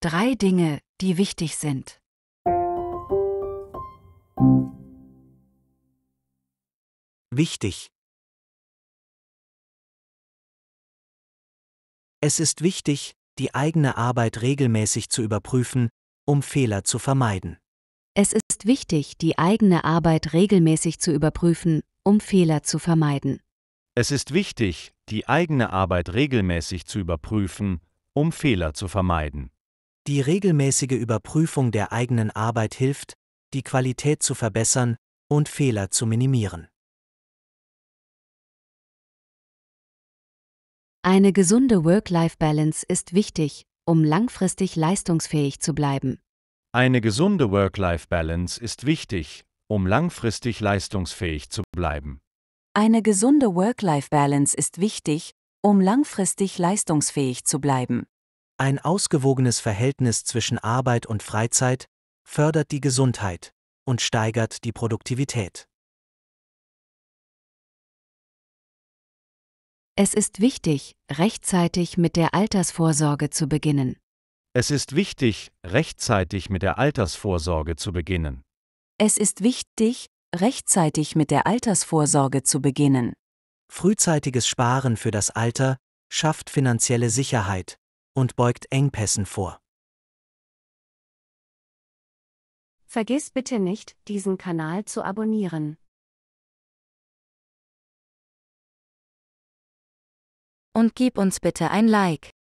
Drei Dinge, die wichtig sind. Wichtig. Es ist wichtig, die eigene Arbeit regelmäßig zu überprüfen, um Fehler zu vermeiden. Es ist wichtig, die eigene Arbeit regelmäßig zu überprüfen, um Fehler zu vermeiden. Es ist wichtig, die eigene Arbeit regelmäßig zu überprüfen, um Fehler zu vermeiden. Die regelmäßige Überprüfung der eigenen Arbeit hilft, die Qualität zu verbessern und Fehler zu minimieren. Eine gesunde Work-Life-Balance ist wichtig, um langfristig leistungsfähig zu bleiben. Eine gesunde Work-Life-Balance ist wichtig, um langfristig leistungsfähig zu bleiben. Eine gesunde Work-Life-Balance ist wichtig, um langfristig leistungsfähig zu bleiben. Ein ausgewogenes Verhältnis zwischen Arbeit und Freizeit fördert die Gesundheit und steigert die Produktivität. Es ist wichtig, rechtzeitig mit der Altersvorsorge zu beginnen. Es ist wichtig, rechtzeitig mit der Altersvorsorge zu beginnen. Es ist wichtig, rechtzeitig mit der Altersvorsorge zu beginnen. Frühzeitiges Sparen für das Alter schafft finanzielle Sicherheit und beugt Engpässen vor. Vergiss bitte nicht, diesen Kanal zu abonnieren. Und gib uns bitte ein Like.